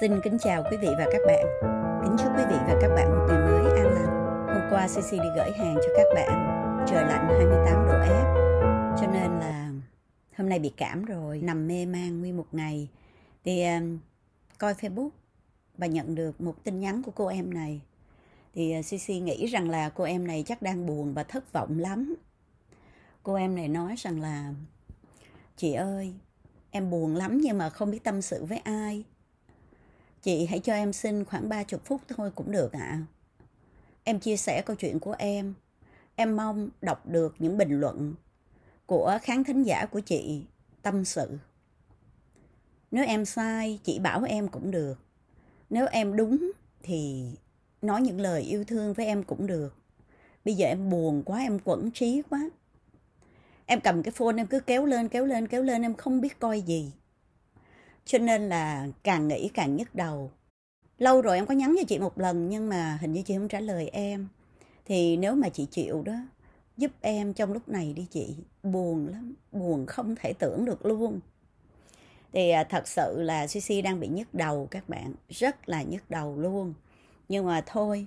Xin kính chào quý vị và các bạn. Kính chúc quý vị và các bạn một ngày mới an lành. Hôm qua CC đi gửi hàng cho các bạn. Trời lạnh 28 độ F. Cho nên là hôm nay bị cảm rồi, nằm mê man nguyên một ngày. Thì um, coi Facebook và nhận được một tin nhắn của cô em này. Thì uh, à, CC nghĩ rằng là cô em này chắc đang buồn và thất vọng lắm. Cô em này nói rằng là Chị ơi, em buồn lắm nhưng mà không biết tâm sự với ai Chị hãy cho em xin khoảng 30 phút thôi cũng được ạ. À. Em chia sẻ câu chuyện của em. Em mong đọc được những bình luận của khán thính giả của chị tâm sự. Nếu em sai, chị bảo em cũng được. Nếu em đúng thì nói những lời yêu thương với em cũng được. Bây giờ em buồn quá, em quẫn trí quá. Em cầm cái phone em cứ kéo lên, kéo lên, kéo lên, em không biết coi gì cho nên là càng nghĩ càng nhức đầu lâu rồi em có nhắn cho chị một lần nhưng mà hình như chị không trả lời em thì nếu mà chị chịu đó giúp em trong lúc này đi chị buồn lắm buồn không thể tưởng được luôn thì à, thật sự là CC đang bị nhức đầu các bạn rất là nhức đầu luôn nhưng mà thôi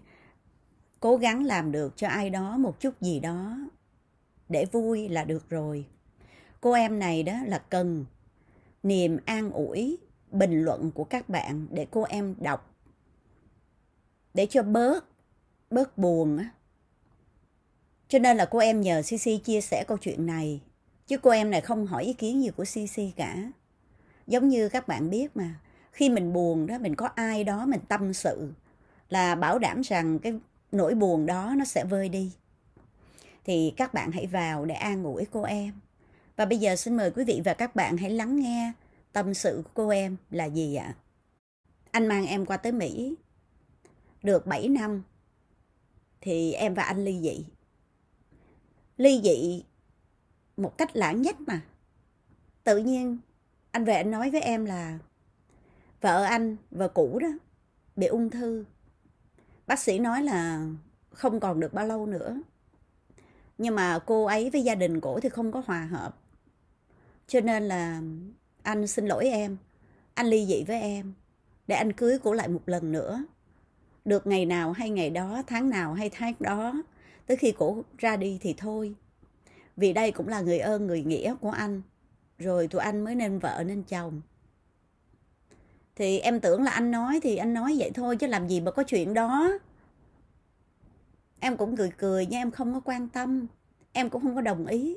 cố gắng làm được cho ai đó một chút gì đó để vui là được rồi cô em này đó là cần niềm an ủi bình luận của các bạn để cô em đọc để cho bớt bớt buồn á cho nên là cô em nhờ CC chia sẻ câu chuyện này chứ cô em này không hỏi ý kiến gì của CC cả giống như các bạn biết mà khi mình buồn đó mình có ai đó mình tâm sự là bảo đảm rằng cái nỗi buồn đó nó sẽ vơi đi thì các bạn hãy vào để an ủi cô em và bây giờ xin mời quý vị và các bạn hãy lắng nghe tâm sự của cô em là gì ạ? À? Anh mang em qua tới Mỹ được 7 năm thì em và anh ly dị. Ly dị một cách lãng nhất mà. Tự nhiên anh về anh nói với em là vợ anh, vợ cũ đó bị ung thư. Bác sĩ nói là không còn được bao lâu nữa nhưng mà cô ấy với gia đình cổ thì không có hòa hợp cho nên là anh xin lỗi em anh ly dị với em để anh cưới cổ lại một lần nữa được ngày nào hay ngày đó tháng nào hay tháng đó tới khi cổ ra đi thì thôi vì đây cũng là người ơn người nghĩa của anh rồi tụi anh mới nên vợ nên chồng thì em tưởng là anh nói thì anh nói vậy thôi chứ làm gì mà có chuyện đó em cũng cười cười nhưng em không có quan tâm em cũng không có đồng ý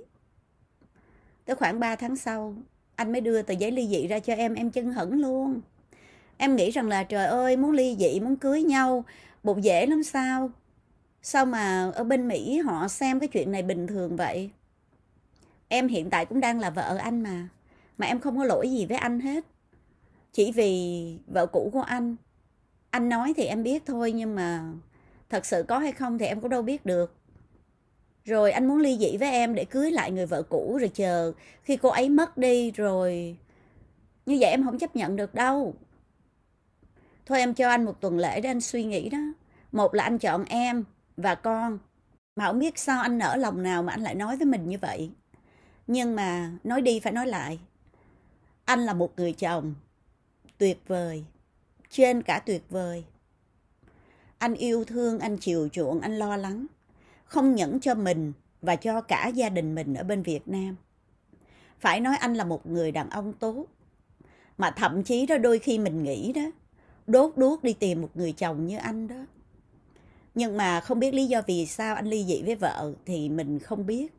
tới khoảng 3 tháng sau anh mới đưa tờ giấy ly dị ra cho em em chân hững luôn em nghĩ rằng là trời ơi muốn ly dị muốn cưới nhau bụng dễ lắm sao sao mà ở bên mỹ họ xem cái chuyện này bình thường vậy em hiện tại cũng đang là vợ anh mà mà em không có lỗi gì với anh hết chỉ vì vợ cũ của anh anh nói thì em biết thôi nhưng mà thật sự có hay không thì em cũng đâu biết được rồi anh muốn ly dị với em để cưới lại người vợ cũ rồi chờ khi cô ấy mất đi rồi như vậy em không chấp nhận được đâu thôi em cho anh một tuần lễ để anh suy nghĩ đó một là anh chọn em và con mà không biết sao anh nở lòng nào mà anh lại nói với mình như vậy nhưng mà nói đi phải nói lại anh là một người chồng tuyệt vời trên cả tuyệt vời anh yêu thương anh chiều chuộng anh lo lắng không những cho mình và cho cả gia đình mình ở bên Việt Nam. Phải nói anh là một người đàn ông tốt. Mà thậm chí đó đôi khi mình nghĩ đó, đốt đuốc đi tìm một người chồng như anh đó. Nhưng mà không biết lý do vì sao anh ly dị với vợ thì mình không biết.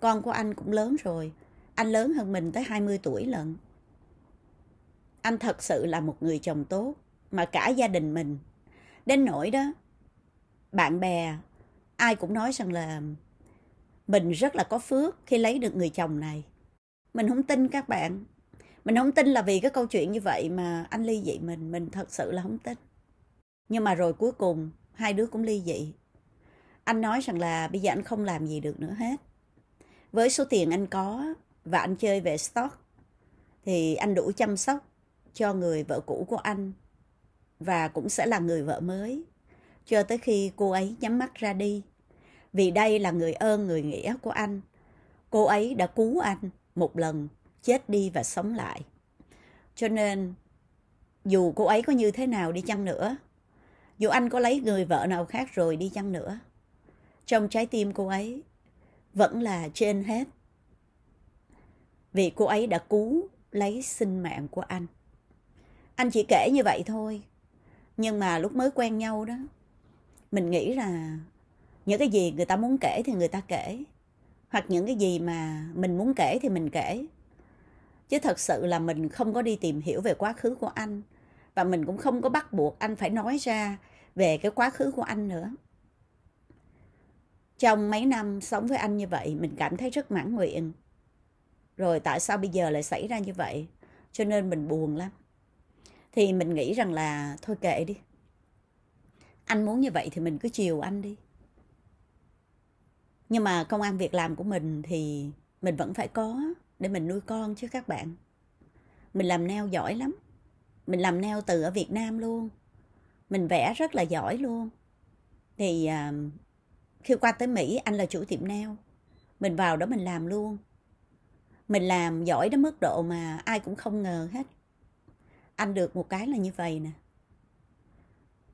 Con của anh cũng lớn rồi, anh lớn hơn mình tới 20 tuổi lận. Anh thật sự là một người chồng tốt, mà cả gia đình mình. Đến nỗi đó, bạn bè ai cũng nói rằng là mình rất là có phước khi lấy được người chồng này mình không tin các bạn mình không tin là vì cái câu chuyện như vậy mà anh ly dị mình mình thật sự là không tin nhưng mà rồi cuối cùng hai đứa cũng ly dị anh nói rằng là bây giờ anh không làm gì được nữa hết với số tiền anh có và anh chơi về stock thì anh đủ chăm sóc cho người vợ cũ của anh và cũng sẽ là người vợ mới cho tới khi cô ấy nhắm mắt ra đi. Vì đây là người ơn người nghĩa của anh. Cô ấy đã cứu anh một lần, chết đi và sống lại. Cho nên, dù cô ấy có như thế nào đi chăng nữa, dù anh có lấy người vợ nào khác rồi đi chăng nữa, trong trái tim cô ấy vẫn là trên hết. Vì cô ấy đã cứu lấy sinh mạng của anh. Anh chỉ kể như vậy thôi. Nhưng mà lúc mới quen nhau đó, mình nghĩ là những cái gì người ta muốn kể thì người ta kể hoặc những cái gì mà mình muốn kể thì mình kể chứ thật sự là mình không có đi tìm hiểu về quá khứ của anh và mình cũng không có bắt buộc anh phải nói ra về cái quá khứ của anh nữa trong mấy năm sống với anh như vậy mình cảm thấy rất mãn nguyện rồi tại sao bây giờ lại xảy ra như vậy cho nên mình buồn lắm thì mình nghĩ rằng là thôi kệ đi anh muốn như vậy thì mình cứ chiều anh đi nhưng mà công an việc làm của mình thì mình vẫn phải có để mình nuôi con chứ các bạn mình làm neo giỏi lắm mình làm neo từ ở việt nam luôn mình vẽ rất là giỏi luôn thì à, khi qua tới mỹ anh là chủ tiệm neo mình vào đó mình làm luôn mình làm giỏi đến mức độ mà ai cũng không ngờ hết anh được một cái là như vậy nè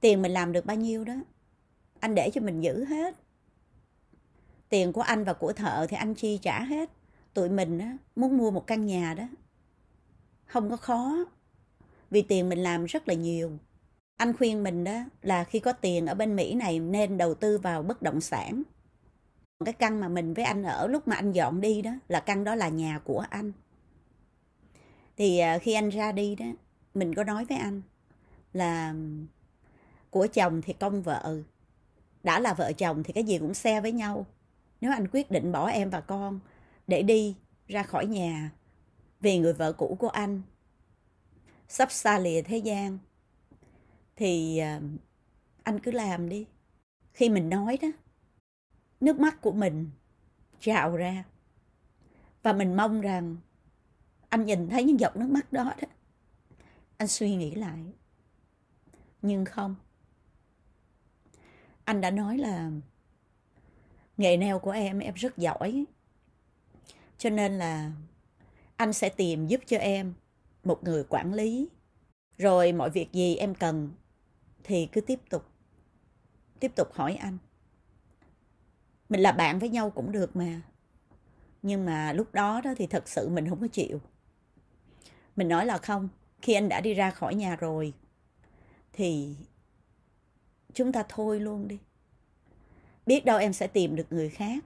tiền mình làm được bao nhiêu đó anh để cho mình giữ hết tiền của anh và của thợ thì anh chi trả hết tụi mình á, muốn mua một căn nhà đó không có khó vì tiền mình làm rất là nhiều anh khuyên mình đó là khi có tiền ở bên mỹ này nên đầu tư vào bất động sản cái căn mà mình với anh ở lúc mà anh dọn đi đó là căn đó là nhà của anh thì à, khi anh ra đi đó mình có nói với anh là của chồng thì công vợ đã là vợ chồng thì cái gì cũng xe với nhau nếu anh quyết định bỏ em và con để đi ra khỏi nhà vì người vợ cũ của anh sắp xa lìa thế gian thì à, anh cứ làm đi khi mình nói đó nước mắt của mình trào ra và mình mong rằng anh nhìn thấy những giọt nước mắt đó đó anh suy nghĩ lại nhưng không anh đã nói là nghề nail của em em rất giỏi cho nên là anh sẽ tìm giúp cho em một người quản lý rồi mọi việc gì em cần thì cứ tiếp tục tiếp tục hỏi anh mình là bạn với nhau cũng được mà nhưng mà lúc đó đó thì thật sự mình không có chịu mình nói là không khi anh đã đi ra khỏi nhà rồi thì chúng ta thôi luôn đi biết đâu em sẽ tìm được người khác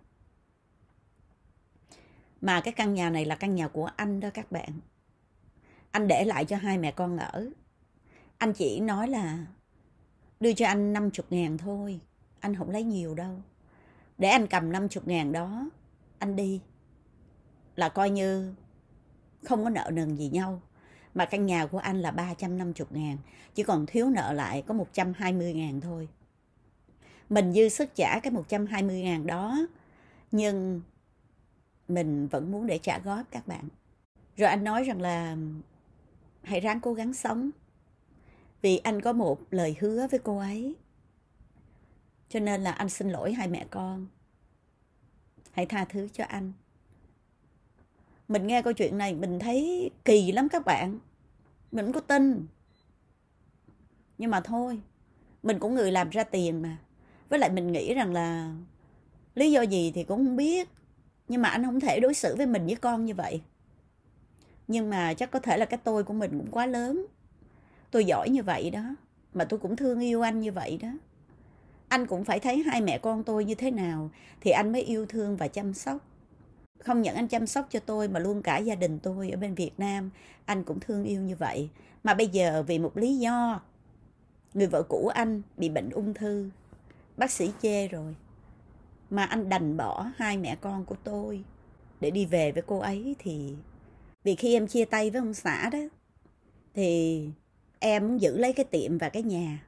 mà cái căn nhà này là căn nhà của anh đó các bạn anh để lại cho hai mẹ con ở anh chỉ nói là đưa cho anh 50 ngàn thôi anh không lấy nhiều đâu để anh cầm 50 ngàn đó anh đi là coi như không có nợ nần gì nhau mà căn nhà của anh là 350 ngàn, chỉ còn thiếu nợ lại có 120 ngàn thôi. Mình dư sức trả cái 120 ngàn đó, nhưng mình vẫn muốn để trả góp các bạn. Rồi anh nói rằng là hãy ráng cố gắng sống, vì anh có một lời hứa với cô ấy. Cho nên là anh xin lỗi hai mẹ con. Hãy tha thứ cho anh mình nghe câu chuyện này mình thấy kỳ lắm các bạn mình không có tin nhưng mà thôi mình cũng người làm ra tiền mà với lại mình nghĩ rằng là lý do gì thì cũng không biết nhưng mà anh không thể đối xử với mình với con như vậy nhưng mà chắc có thể là cái tôi của mình cũng quá lớn tôi giỏi như vậy đó mà tôi cũng thương yêu anh như vậy đó anh cũng phải thấy hai mẹ con tôi như thế nào thì anh mới yêu thương và chăm sóc không nhận anh chăm sóc cho tôi mà luôn cả gia đình tôi ở bên Việt Nam, anh cũng thương yêu như vậy. Mà bây giờ vì một lý do, người vợ cũ anh bị bệnh ung thư, bác sĩ chê rồi. Mà anh đành bỏ hai mẹ con của tôi để đi về với cô ấy thì... Vì khi em chia tay với ông xã đó, thì em muốn giữ lấy cái tiệm và cái nhà.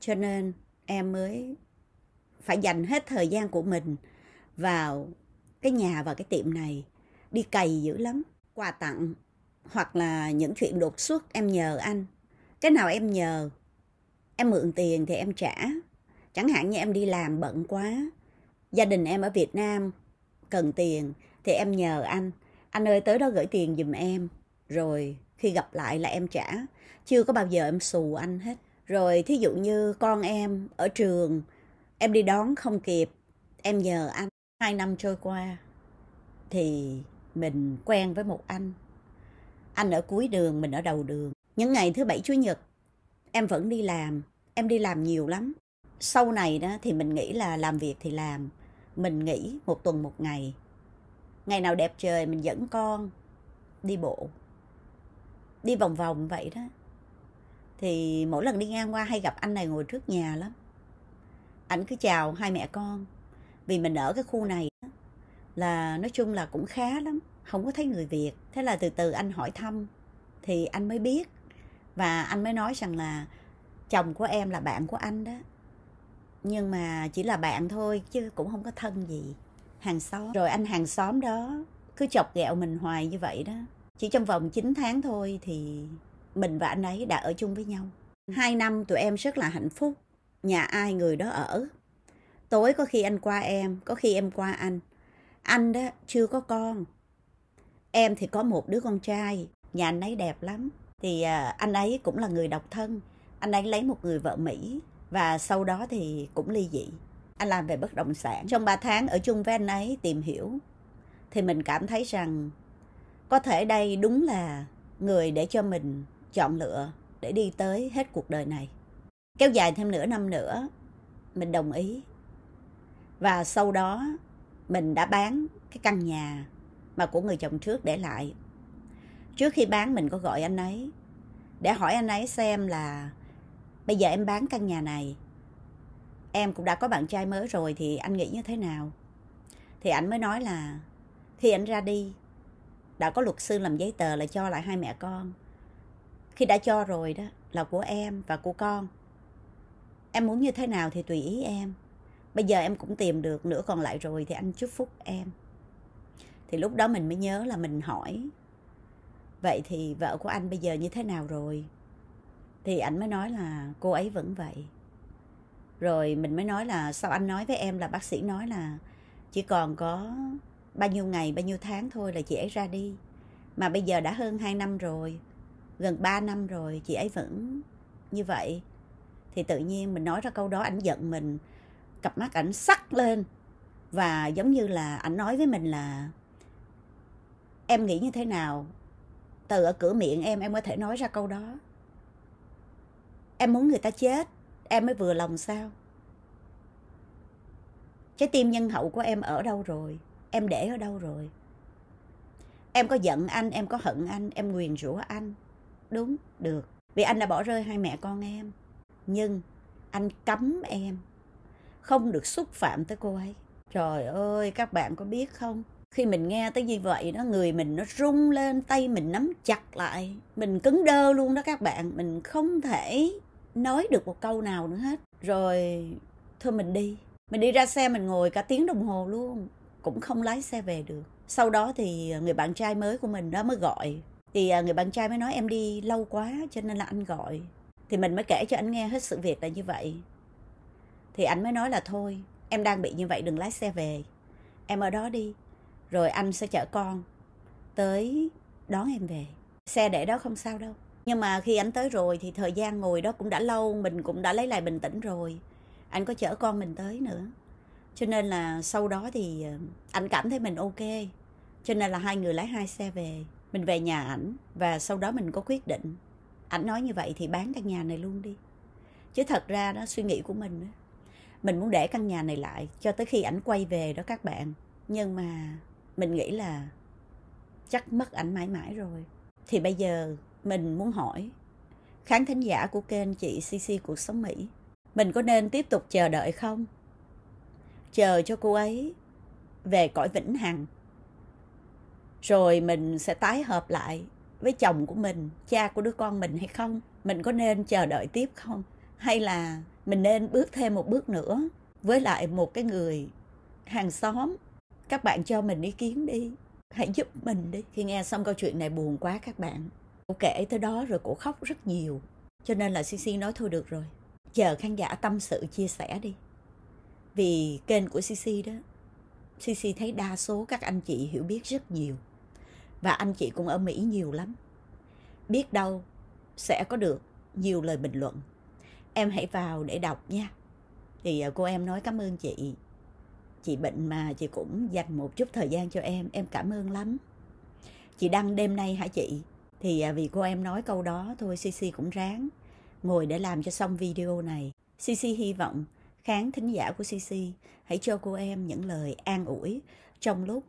Cho nên em mới phải dành hết thời gian của mình vào cái nhà và cái tiệm này đi cày dữ lắm quà tặng hoặc là những chuyện đột xuất em nhờ anh cái nào em nhờ em mượn tiền thì em trả chẳng hạn như em đi làm bận quá gia đình em ở việt nam cần tiền thì em nhờ anh anh ơi tới đó gửi tiền giùm em rồi khi gặp lại là em trả chưa có bao giờ em xù anh hết rồi thí dụ như con em ở trường em đi đón không kịp em nhờ anh hai năm trôi qua thì mình quen với một anh anh ở cuối đường mình ở đầu đường những ngày thứ bảy chủ nhật em vẫn đi làm em đi làm nhiều lắm sau này đó thì mình nghĩ là làm việc thì làm mình nghỉ một tuần một ngày ngày nào đẹp trời mình dẫn con đi bộ đi vòng vòng vậy đó thì mỗi lần đi ngang qua hay gặp anh này ngồi trước nhà lắm ảnh cứ chào hai mẹ con vì mình ở cái khu này là nói chung là cũng khá lắm không có thấy người việt thế là từ từ anh hỏi thăm thì anh mới biết và anh mới nói rằng là chồng của em là bạn của anh đó nhưng mà chỉ là bạn thôi chứ cũng không có thân gì hàng xóm rồi anh hàng xóm đó cứ chọc ghẹo mình hoài như vậy đó chỉ trong vòng 9 tháng thôi thì mình và anh ấy đã ở chung với nhau hai năm tụi em rất là hạnh phúc nhà ai người đó ở tối có khi anh qua em có khi em qua anh anh đó chưa có con em thì có một đứa con trai nhà anh ấy đẹp lắm thì à, anh ấy cũng là người độc thân anh ấy lấy một người vợ mỹ và sau đó thì cũng ly dị anh làm về bất động sản trong ba tháng ở chung với anh ấy tìm hiểu thì mình cảm thấy rằng có thể đây đúng là người để cho mình chọn lựa để đi tới hết cuộc đời này kéo dài thêm nửa năm nữa mình đồng ý và sau đó mình đã bán cái căn nhà mà của người chồng trước để lại trước khi bán mình có gọi anh ấy để hỏi anh ấy xem là bây giờ em bán căn nhà này em cũng đã có bạn trai mới rồi thì anh nghĩ như thế nào thì anh mới nói là khi anh ra đi đã có luật sư làm giấy tờ là cho lại hai mẹ con khi đã cho rồi đó là của em và của con em muốn như thế nào thì tùy ý em bây giờ em cũng tìm được nửa còn lại rồi thì anh chúc phúc em thì lúc đó mình mới nhớ là mình hỏi vậy thì vợ của anh bây giờ như thế nào rồi thì anh mới nói là cô ấy vẫn vậy rồi mình mới nói là sao anh nói với em là bác sĩ nói là chỉ còn có bao nhiêu ngày bao nhiêu tháng thôi là chị ấy ra đi mà bây giờ đã hơn 2 năm rồi gần 3 năm rồi chị ấy vẫn như vậy thì tự nhiên mình nói ra câu đó anh giận mình cặp mắt ảnh sắc lên và giống như là ảnh nói với mình là em nghĩ như thế nào từ ở cửa miệng em em có thể nói ra câu đó em muốn người ta chết em mới vừa lòng sao trái tim nhân hậu của em ở đâu rồi em để ở đâu rồi em có giận anh em có hận anh em nguyền rủa anh đúng được vì anh đã bỏ rơi hai mẹ con em nhưng anh cấm em không được xúc phạm tới cô ấy trời ơi các bạn có biết không khi mình nghe tới như vậy đó người mình nó rung lên tay mình nắm chặt lại mình cứng đơ luôn đó các bạn mình không thể nói được một câu nào nữa hết rồi thôi mình đi mình đi ra xe mình ngồi cả tiếng đồng hồ luôn cũng không lái xe về được sau đó thì à, người bạn trai mới của mình đó mới gọi thì à, người bạn trai mới nói em đi lâu quá cho nên là anh gọi thì mình mới kể cho anh nghe hết sự việc là như vậy thì anh mới nói là thôi em đang bị như vậy đừng lái xe về em ở đó đi rồi anh sẽ chở con tới đón em về xe để đó không sao đâu nhưng mà khi anh tới rồi thì thời gian ngồi đó cũng đã lâu mình cũng đã lấy lại bình tĩnh rồi anh có chở con mình tới nữa cho nên là sau đó thì ờ, anh cảm thấy mình ok cho nên là hai người lái hai xe về mình về nhà ảnh và sau đó mình có quyết định ảnh nói như vậy thì bán căn nhà này luôn đi chứ thật ra đó suy nghĩ của mình đó, mình muốn để căn nhà này lại cho tới khi ảnh quay về đó các bạn nhưng mà mình nghĩ là chắc mất ảnh mãi mãi rồi thì bây giờ mình muốn hỏi khán thính giả của kênh chị cc cuộc sống mỹ mình có nên tiếp tục chờ đợi không chờ cho cô ấy về cõi vĩnh hằng rồi mình sẽ tái hợp lại với chồng của mình cha của đứa con mình hay không mình có nên chờ đợi tiếp không hay là mình nên bước thêm một bước nữa với lại một cái người hàng xóm các bạn cho mình ý kiến đi hãy giúp mình đi khi nghe xong câu chuyện này buồn quá các bạn cổ kể tới đó rồi cổ khóc rất nhiều cho nên là cc nói thôi được rồi chờ khán giả tâm sự chia sẻ đi vì kênh của cc đó cc thấy đa số các anh chị hiểu biết rất nhiều và anh chị cũng ở mỹ nhiều lắm biết đâu sẽ có được nhiều lời bình luận em hãy vào để đọc nha thì à, cô em nói cảm ơn chị chị bệnh mà chị cũng dành một chút thời gian cho em em cảm ơn lắm chị đăng đêm nay hả chị thì à, vì cô em nói câu đó thôi cc cũng ráng ngồi để làm cho xong video này cc hy vọng khán thính giả của cc hãy cho cô em những lời an ủi trong lúc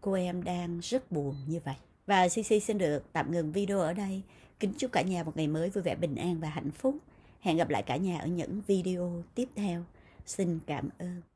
cô em đang rất buồn như vậy và cc xin được tạm ngừng video ở đây kính chúc cả nhà một ngày mới vui vẻ bình an và hạnh phúc hẹn gặp lại cả nhà ở những video tiếp theo xin cảm ơn